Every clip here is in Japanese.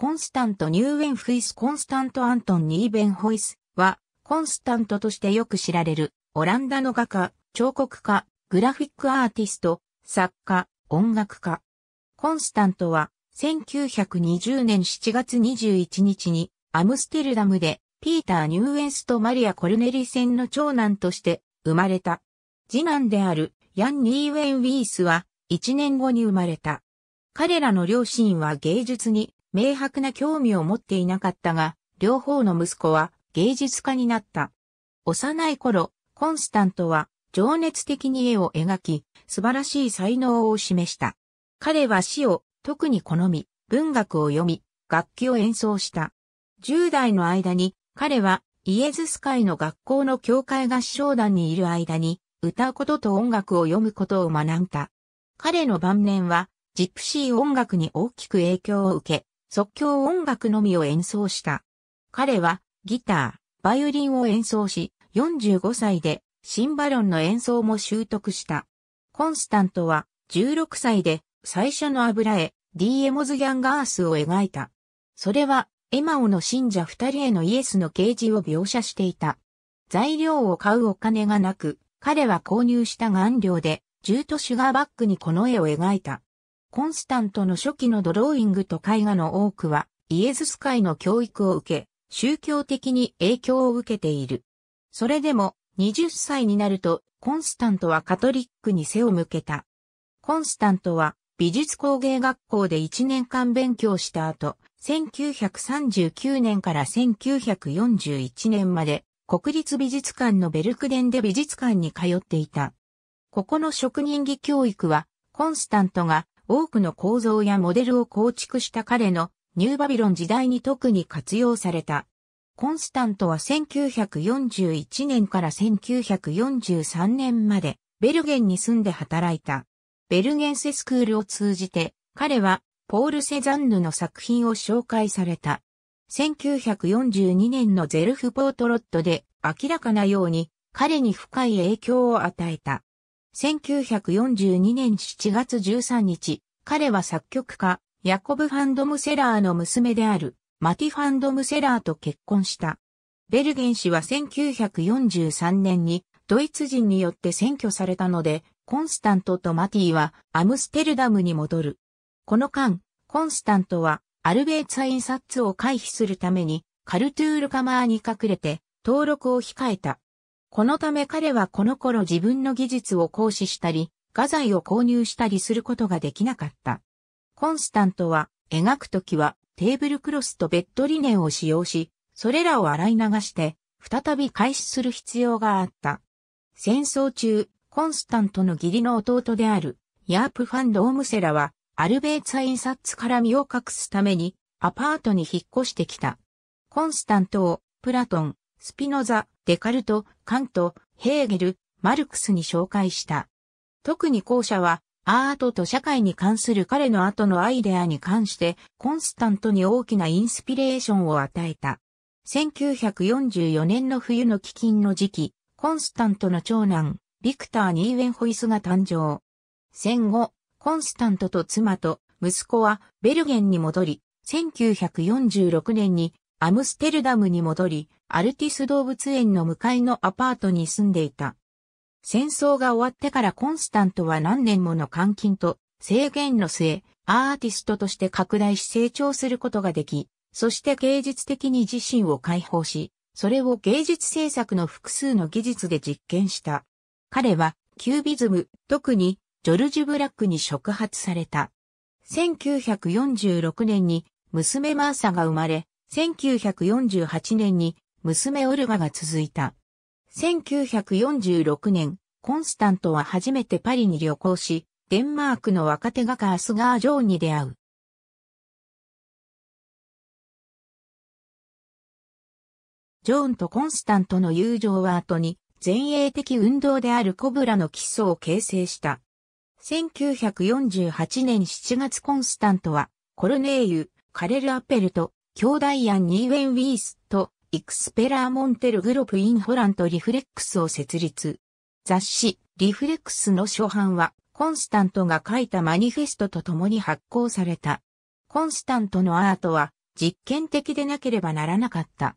コンスタント・ニューウェンフイス・コンスタント・アントン・ニーベンホイスは、コンスタントとしてよく知られる、オランダの画家、彫刻家、グラフィックアーティスト、作家、音楽家。コンスタントは、1920年7月21日に、アムステルダムで、ピーター・ニューウェンスとマリア・コルネリセンの長男として、生まれた。次男である、ヤン・ニーウェン・ウィースは、1年後に生まれた。彼らの両親は芸術に明白な興味を持っていなかったが、両方の息子は芸術家になった。幼い頃、コンスタントは情熱的に絵を描き、素晴らしい才能を示した。彼は詩を特に好み、文学を読み、楽器を演奏した。10代の間に彼はイエズス会の学校の教会合唱団にいる間に歌うことと音楽を読むことを学んだ。彼の晩年はジプシー音楽に大きく影響を受け、即興音楽のみを演奏した。彼はギター、バイオリンを演奏し、45歳でシンバロンの演奏も習得した。コンスタントは16歳で最初の油絵、ディエモズ・ギャンガースを描いた。それはエマオの信者二人へのイエスの啓示を描写していた。材料を買うお金がなく、彼は購入した顔料で、ジュート・シュガーバッグにこの絵を描いた。コンスタントの初期のドローイングと絵画の多くは、イエズス会の教育を受け、宗教的に影響を受けている。それでも、20歳になると、コンスタントはカトリックに背を向けた。コンスタントは、美術工芸学校で1年間勉強した後、1939年から1941年まで、国立美術館のベルクデンで美術館に通っていた。ここの職人技教育は、コンスタントが多くの構造やモデルを構築した彼のニューバビロン時代に特に活用された。コンスタントは1941年から1943年までベルゲンに住んで働いた。ベルゲンセスクールを通じて彼はポール・セザンヌの作品を紹介された。1942年のゼルフ・ポートロットで明らかなように彼に深い影響を与えた。1942年7月13日、彼は作曲家、ヤコブ・ファンドムセラーの娘である、マティ・ファンドムセラーと結婚した。ベルゲン氏は1943年にドイツ人によって占拠されたので、コンスタントとマティはアムステルダムに戻る。この間、コンスタントはアルベーツサ印刷を回避するためにカルトゥールカマーに隠れて登録を控えた。このため彼はこの頃自分の技術を行使したり、画材を購入したりすることができなかった。コンスタントは、描くときはテーブルクロスとベッドリネンを使用し、それらを洗い流して、再び開始する必要があった。戦争中、コンスタントの義理の弟である、ヤープファンド・オムセラは、アルベーツアインサッツから身を隠すために、アパートに引っ越してきた。コンスタントを、プラトン、スピノザ、デカルト、カント、ヘーゲル、マルクスに紹介した。特に後者は、アートと社会に関する彼の後のアイデアに関してコンスタントに大きなインスピレーションを与えた。1944年の冬の飢饉の時期、コンスタントの長男、ビクター・ニーウェンホイスが誕生。戦後、コンスタントと妻と息子はベルゲンに戻り、1946年にアムステルダムに戻り、アルティス動物園の向かいのアパートに住んでいた。戦争が終わってからコンスタントは何年もの監禁と制限の末、アーティストとして拡大し成長することができ、そして芸術的に自身を解放し、それを芸術制作の複数の技術で実験した。彼はキュービズム、特にジョルジュ・ブラックに触発された。1946年に娘マーサが生まれ、1948年に娘オルガが続いた。1946年、コンスタントは初めてパリに旅行し、デンマークの若手画家アスガー・ジョーンに出会う。ジョーンとコンスタントの友情は後に前衛的運動であるコブラの基礎を形成した。1948年7月コンスタントはコルネーユ、カレル・アペルと兄弟アン・ニーウェン・ウィースと、イクスペラーモンテルグロプ・インホラント・リフレックスを設立。雑誌、リフレックスの初版は、コンスタントが書いたマニフェストと共に発行された。コンスタントのアートは、実験的でなければならなかった。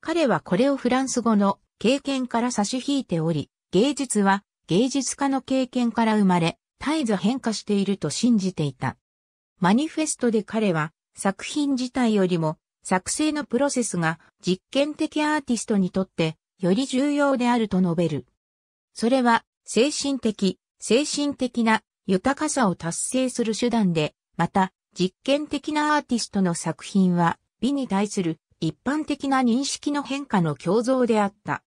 彼はこれをフランス語の経験から差し引いており、芸術は芸術家の経験から生まれ、絶えず変化していると信じていた。マニフェストで彼は作品自体よりも作成のプロセスが実験的アーティストにとってより重要であると述べる。それは精神的、精神的な豊かさを達成する手段で、また実験的なアーティストの作品は美に対する一般的な認識の変化の共造であった。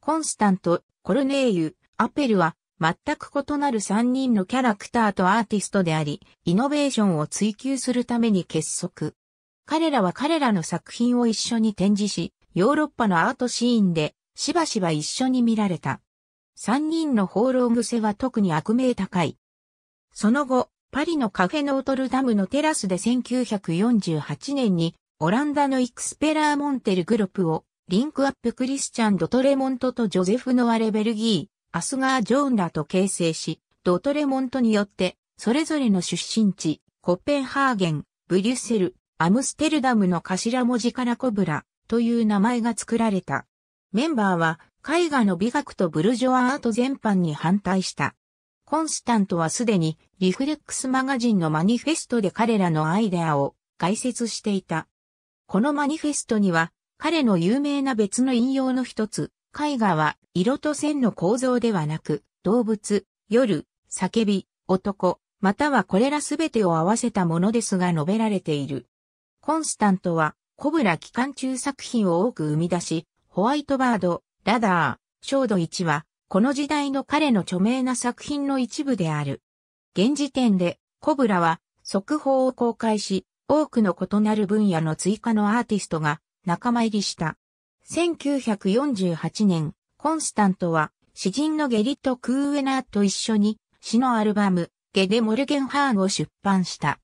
コンスタント、コルネーユ、アペルは全く異なる3人のキャラクターとアーティストであり、イノベーションを追求するために結束。彼らは彼らの作品を一緒に展示し、ヨーロッパのアートシーンでしばしば一緒に見られた。3人の放浪癖は特に悪名高い。その後、パリのカフェノートルダムのテラスで1948年にオランダのイクスペラーモンテルグロープをリンクアップクリスチャン・ドトレモントとジョゼフ・ノアレ・ベルギー、アスガー・ジョーンらと形成し、ドトレモントによって、それぞれの出身地、コペンハーゲン、ブリュッセル、アムステルダムの頭文字からコブラという名前が作られた。メンバーは絵画の美学とブルジョアアート全般に反対した。コンスタントはすでにリフレックスマガジンのマニフェストで彼らのアイデアを解説していた。このマニフェストには彼の有名な別の引用の一つ、絵画は色と線の構造ではなく、動物、夜、叫び、男、またはこれらすべてを合わせたものですが述べられている。コンスタントは、コブラ期間中作品を多く生み出し、ホワイトバード、ラダー、ショード1は、この時代の彼の著名な作品の一部である。現時点で、コブラは、速報を公開し、多くの異なる分野の追加のアーティストが仲間入りした。1948年、コンスタントは、詩人のゲリット・クーエナーと一緒に、詩のアルバム、ゲデ・モルゲンハーンを出版した。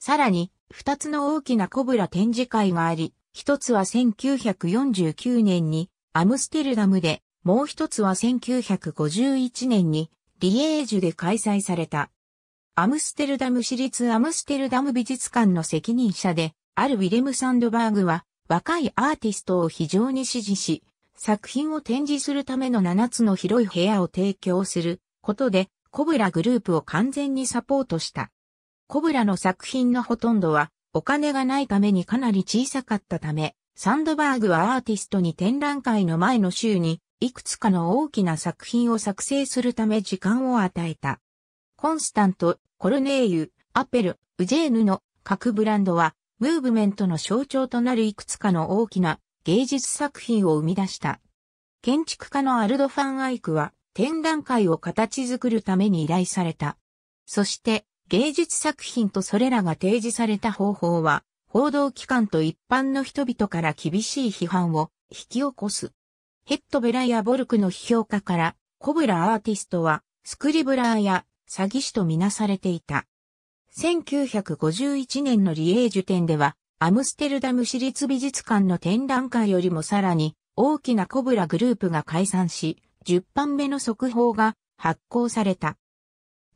さらに、二つの大きなコブラ展示会があり、一つは1949年にアムステルダムで、もう一つは1951年にリエージュで開催された。アムステルダム市立アムステルダム美術館の責任者で、あるウィレム・サンドバーグは、若いアーティストを非常に支持し、作品を展示するための7つの広い部屋を提供することで、コブラグループを完全にサポートした。コブラの作品のほとんどは、お金がないためにかなり小さかったため、サンドバーグはアーティストに展覧会の前の週に、いくつかの大きな作品を作成するため時間を与えた。コンスタント、コルネーユ、アペル、ウジェーヌの各ブランドはムーブメントの象徴となるいくつかの大きな芸術作品を生み出した。建築家のアルド・ファン・アイクは展覧会を形作るために依頼された。そして芸術作品とそれらが提示された方法は報道機関と一般の人々から厳しい批判を引き起こす。ヘッドベラやボルクの批評家からコブラアーティストはスクリブラーや詐欺師とみなされていた。1951年のリエージュ展では、アムステルダム市立美術館の展覧会よりもさらに大きなコブラグループが解散し、10版目の速報が発行された。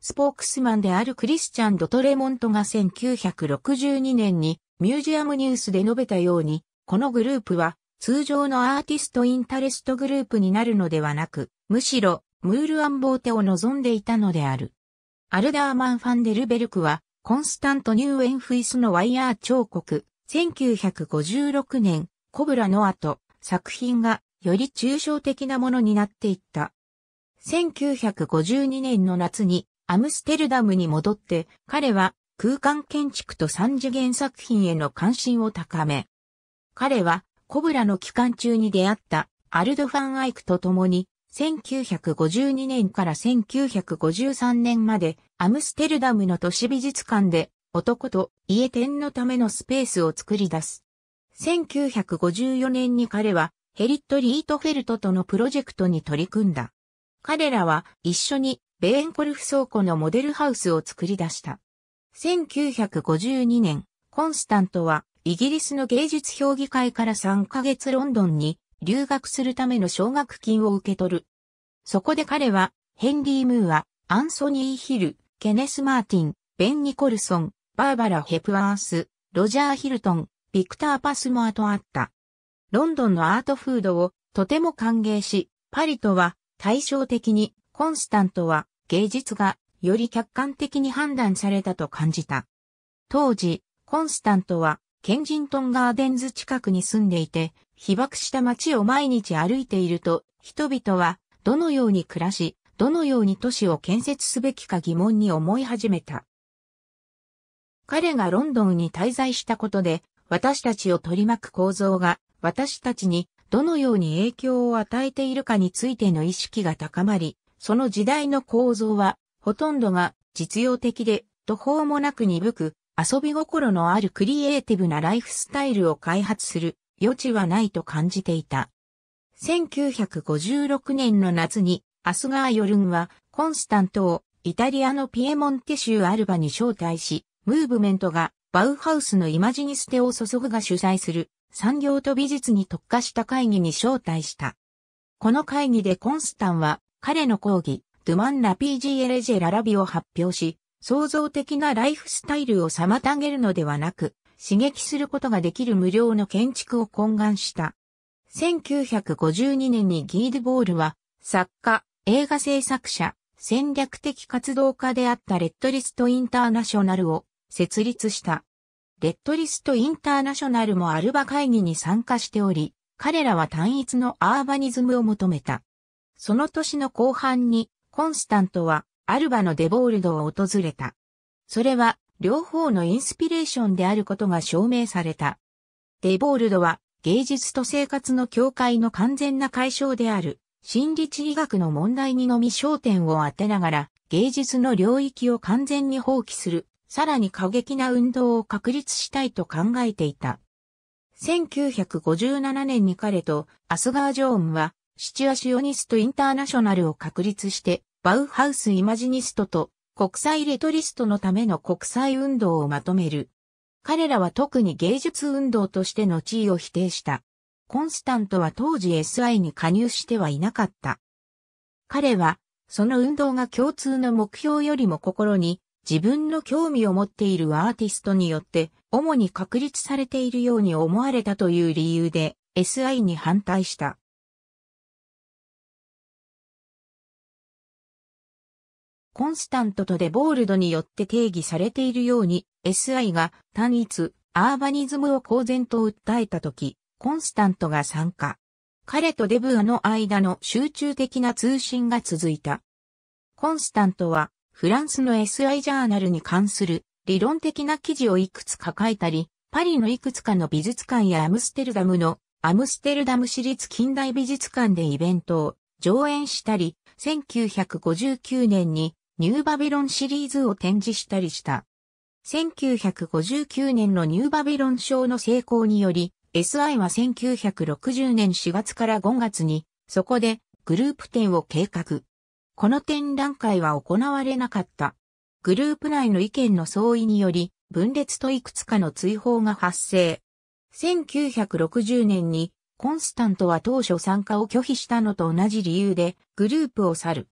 スポークスマンであるクリスチャン・ドトレモントが1962年にミュージアムニュースで述べたように、このグループは通常のアーティストインタレストグループになるのではなく、むしろムール・アンボーテを望んでいたのである。アルダーマン・ファンデルベルクはコンスタントニューエンフイスのワイヤー彫刻、1956年、コブラの後、作品がより抽象的なものになっていった。1952年の夏にアムステルダムに戻って彼は空間建築と三次元作品への関心を高め、彼はコブラの期間中に出会ったアルド・ファン・アイクと共に1952年から1953年までアムステルダムの都市美術館で男と家店のためのスペースを作り出す。1954年に彼はヘリット・リートフェルトとのプロジェクトに取り組んだ。彼らは一緒にベーンコルフ倉庫のモデルハウスを作り出した。1952年、コンスタントはイギリスの芸術評議会から3ヶ月ロンドンに留学するための奨学金を受け取る。そこで彼は、ヘンリー・ムーア、アンソニー・ヒル、ケネス・マーティン、ベン・ニコルソン、バーバラ・ヘプワース、ロジャー・ヒルトン、ビクター・パスモアと会った。ロンドンのアートフードをとても歓迎し、パリとは対照的に、コンスタントは芸術がより客観的に判断されたと感じた。当時、コンスタントはケンジントンガーデンズ近くに住んでいて、被爆した街を毎日歩いていると、人々はどのように暮らし、どのように都市を建設すべきか疑問に思い始めた。彼がロンドンに滞在したことで、私たちを取り巻く構造が、私たちにどのように影響を与えているかについての意識が高まり、その時代の構造は、ほとんどが実用的で、途方もなく鈍く、遊び心のあるクリエイティブなライフスタイルを開発する余地はないと感じていた。1956年の夏に、アスガー・ヨルンは、コンスタントを、イタリアのピエモンテ州アルバに招待し、ムーブメントが、バウハウスのイマジニステを注ぐが主催する、産業と美術に特化した会議に招待した。この会議でコンスタンは、彼の講義、ドゥマンラージエレジェララビを発表し、創造的なライフスタイルを妨げるのではなく、刺激することができる無料の建築を懇願した。1952年にギーデボールは、作家、映画制作者、戦略的活動家であったレッドリストインターナショナルを設立した。レッドリストインターナショナルもアルバ会議に参加しており、彼らは単一のアーバニズムを求めた。その年の後半に、コンスタントはアルバのデボールドを訪れた。それは両方のインスピレーションであることが証明された。デボールドは芸術と生活の境界の完全な解消である心理地理学の問題にのみ焦点を当てながら芸術の領域を完全に放棄する、さらに過激な運動を確立したいと考えていた。1957年に彼とアスガー・ジョーンはシチュアシオニスト・インターナショナルを確立してバウハウス・イマジニストと国際レトリストのための国際運動をまとめる。彼らは特に芸術運動としての地位を否定した。コンスタントは当時 SI に加入してはいなかった。彼は、その運動が共通の目標よりも心に自分の興味を持っているアーティストによって主に確立されているように思われたという理由で SI に反対した。コンスタントとデボールドによって定義されているように、SI が単一、アーバニズムを公然と訴えたとき、コンスタントが参加。彼とデブアの間の集中的な通信が続いた。コンスタントは、フランスの SI ジャーナルに関する理論的な記事をいくつか書いたり、パリのいくつかの美術館やアムステルダムのアムステルダム市立近代美術館でイベントを上演したり、1959年にニューバビロンシリーズを展示したりした。1959年のニューバビロン賞の成功により、SI は1960年4月から5月に、そこでグループ展を計画。この展覧会は行われなかった。グループ内の意見の相違により、分裂といくつかの追放が発生。1960年に、コンスタントは当初参加を拒否したのと同じ理由で、グループを去る。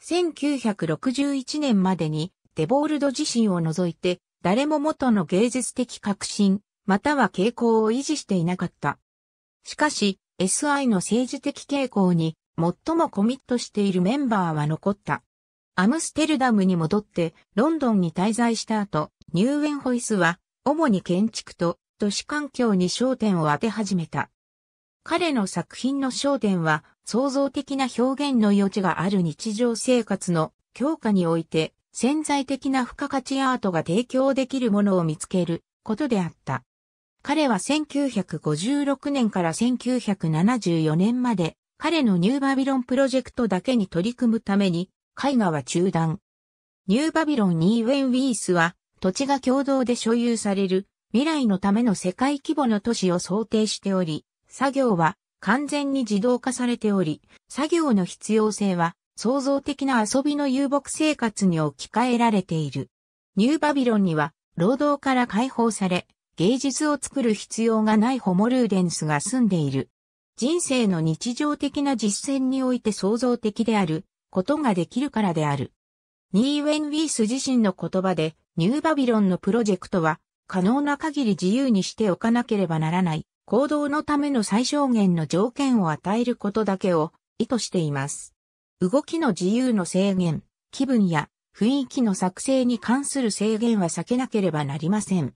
1961年までにデボールド自身を除いて誰も元の芸術的革新、または傾向を維持していなかった。しかし、SI の政治的傾向に最もコミットしているメンバーは残った。アムステルダムに戻ってロンドンに滞在した後、ニューウェンホイスは主に建築と都市環境に焦点を当て始めた。彼の作品の焦点は創造的な表現の余地がある日常生活の強化において潜在的な付加価値アートが提供できるものを見つけることであった。彼は1956年から1974年まで彼のニューバビロンプロジェクトだけに取り組むために絵画は中断。ニューバビロンニーウェンウィースは土地が共同で所有される未来のための世界規模の都市を想定しており、作業は完全に自動化されており、作業の必要性は創造的な遊びの遊牧生活に置き換えられている。ニューバビロンには労働から解放され、芸術を作る必要がないホモルーデンスが住んでいる。人生の日常的な実践において創造的であることができるからである。ニー・ウェン・ウィース自身の言葉で、ニューバビロンのプロジェクトは可能な限り自由にしておかなければならない行動のための最小限の条件を与えることだけを意図しています。動きの自由の制限、気分や雰囲気の作成に関する制限は避けなければなりません。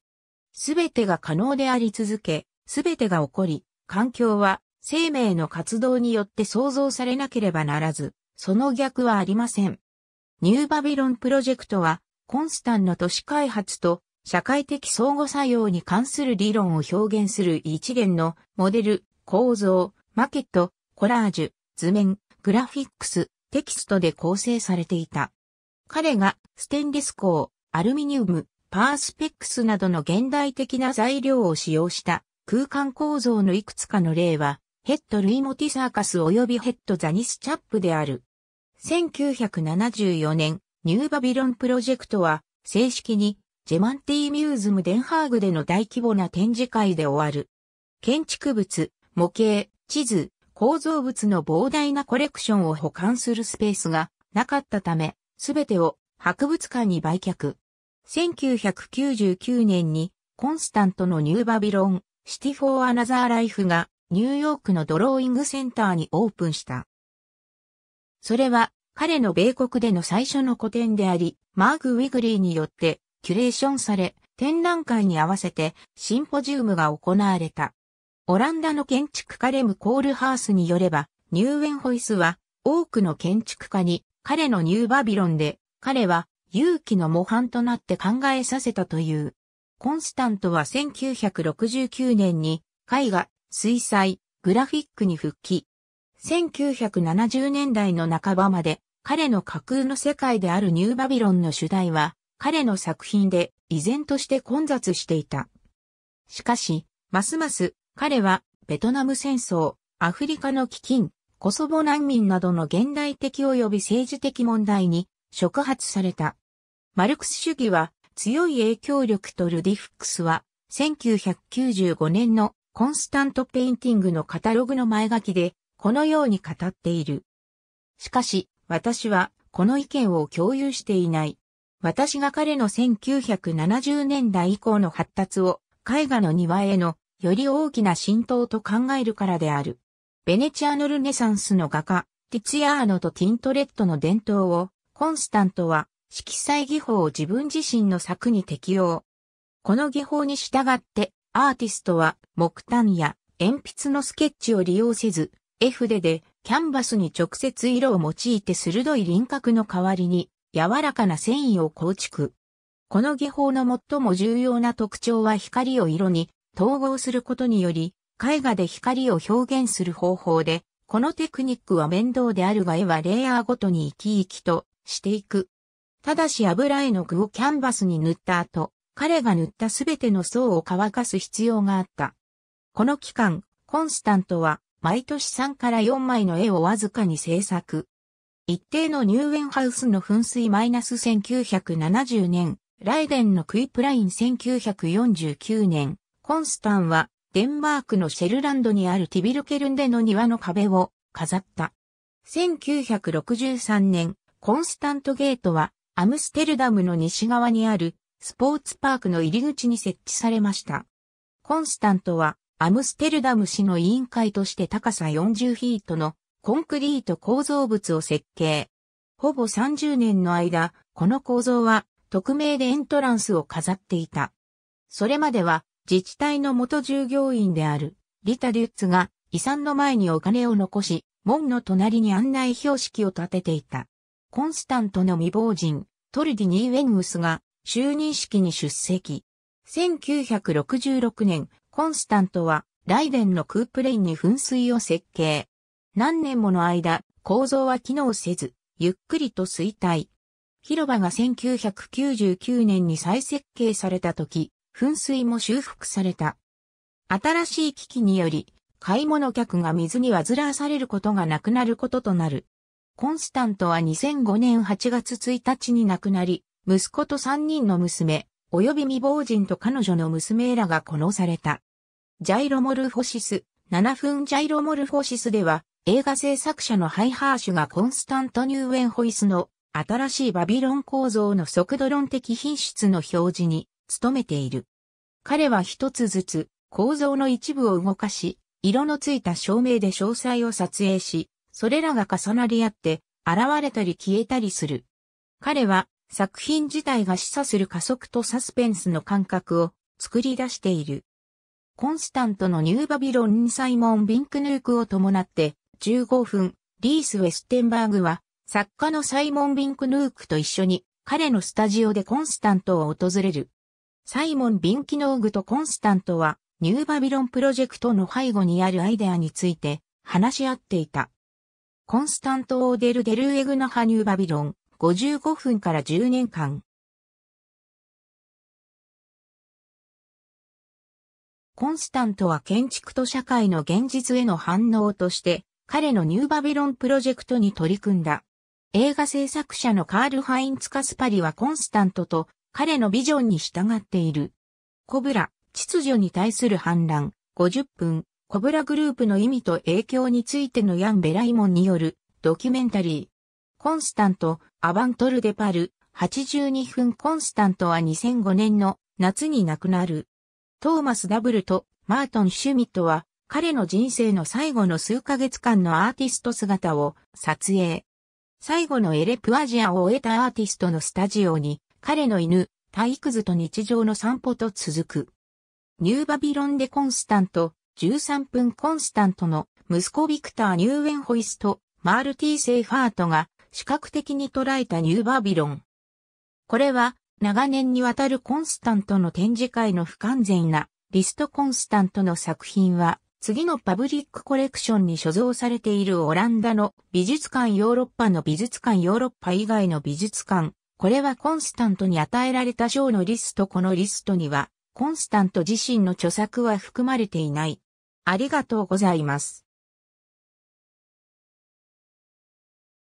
すべてが可能であり続け、すべてが起こり、環境は生命の活動によって創造されなければならず、その逆はありません。ニューバビロンプロジェクトは、コンスタンの都市開発と社会的相互作用に関する理論を表現する一元のモデル、構造、マケット、コラージュ、図面、グラフィックス、テキストで構成されていた。彼がステンレス鋼、アルミニウム、パースペックスなどの現代的な材料を使用した空間構造のいくつかの例は、ヘッド・ルイモティサーカス及びヘッド・ザニス・チャップである。1974年、ニューバビロンプロジェクトは正式にジェマンティーミューズムデンハーグでの大規模な展示会で終わる。建築物、模型、地図、構造物の膨大なコレクションを保管するスペースがなかったため、すべてを博物館に売却。1999年にコンスタントのニューバビロン、シティフォーアナザーライフがニューヨークのドローイングセンターにオープンした。それは彼の米国での最初の個展であり、マーク・ウィグリーによってキュレーションされ、展覧会に合わせてシンポジウムが行われた。オランダの建築家レム・コールハースによれば、ニューウェンホイスは多くの建築家に彼のニューバビロンで彼は勇気の模範となって考えさせたという。コンスタントは1969年に絵画、水彩、グラフィックに復帰。1970年代の半ばまで彼の架空の世界であるニューバビロンの主題は彼の作品で依然として混雑していた。しかし、ますます彼はベトナム戦争、アフリカの飢饉、コソボ難民などの現代的及び政治的問題に触発された。マルクス主義は強い影響力とルディフックスは1995年のコンスタントペインティングのカタログの前書きでこのように語っている。しかし私はこの意見を共有していない。私が彼の1970年代以降の発達を絵画の庭へのより大きな浸透と考えるからである。ベネチアのルネサンスの画家、ティツヤーノとティントレットの伝統を、コンスタントは色彩技法を自分自身の作に適用。この技法に従ってアーティストは木炭や鉛筆のスケッチを利用せず、絵筆でキャンバスに直接色を用いて鋭い輪郭の代わりに柔らかな繊維を構築。この技法の最も重要な特徴は光を色に統合することにより、絵画で光を表現する方法で、このテクニックは面倒であるが絵はレイヤーごとに生き生きとしていく。ただし油絵の具をキャンバスに塗った後、彼が塗ったすべての層を乾かす必要があった。この期間、コンスタントは毎年3から4枚の絵をわずかに制作。一定のニューウェンハウスの噴水マイナス1970年、ライデンのクイプライン1949年、コンスタンはデンマークのシェルランドにあるティビルケルンでの庭の壁を飾った。1963年、コンスタントゲートはアムステルダムの西側にあるスポーツパークの入り口に設置されました。コンスタントはアムステルダム市の委員会として高さ40フィートのコンクリート構造物を設計。ほぼ30年の間、この構造は匿名でエントランスを飾っていた。それまでは自治体の元従業員であるリタ・リュッツが遺産の前にお金を残し、門の隣に案内標識を立てていた。コンスタントの未亡人、トルディニー・ウェングスが就任式に出席。1966年、コンスタントはライデンのクープレインに噴水を設計。何年もの間、構造は機能せず、ゆっくりと衰退。広場が1999年に再設計された時、噴水も修復された。新しい機器により、買い物客が水にわずわされることがなくなることとなる。コンスタントは2005年8月1日に亡くなり、息子と3人の娘、及び未亡人と彼女の娘らが殺された。ジャイロモルフォシス、7分ジャイロモルフォシスでは、映画制作者のハイハーシュがコンスタント・ニューウェンホイスの新しいバビロン構造の速度論的品質の表示に努めている。彼は一つずつ構造の一部を動かし、色のついた照明で詳細を撮影し、それらが重なり合って現れたり消えたりする。彼は作品自体が示唆する加速とサスペンスの感覚を作り出している。コンスタントのニューバビロンにサイモン・ビンクヌークを伴って15分、リース・ウェステンバーグは、作家のサイモン・ビンクヌークと一緒に、彼のスタジオでコンスタントを訪れる。サイモン・ビンキノーグとコンスタントは、ニューバビロンプロジェクトの背後にあるアイデアについて、話し合っていた。コンスタント・オーデル・デルエグナハ・ニューバビロン、55分から10年間。コンスタントは建築と社会の現実への反応として、彼のニューバビロンプロジェクトに取り組んだ。映画制作者のカール・ハインツ・カスパリはコンスタントと彼のビジョンに従っている。コブラ、秩序に対する反乱、50分、コブラグループの意味と影響についてのヤン・ベライモンによるドキュメンタリー。コンスタント、アバントル・デパル、82分コンスタントは2005年の夏に亡くなる。トーマス・ダブルとマートン・シュミットは彼の人生の最後の数ヶ月間のアーティスト姿を撮影。最後のエレプアジアを終えたアーティストのスタジオに、彼の犬、体育図と日常の散歩と続く。ニューバビロンでコンスタント、13分コンスタントの息子ビクター・ニューウェンホイスト、マールティー・セイファートが視覚的に捉えたニューバビロン。これは長年にわたるコンスタントの展示会の不完全なリストコンスタントの作品は次のパブリックコレクションに所蔵されているオランダの美術館ヨーロッパの美術館ヨーロッパ以外の美術館、これはコンスタントに与えられた賞のリストこのリストには、コンスタント自身の著作は含まれていない。ありがとうございます。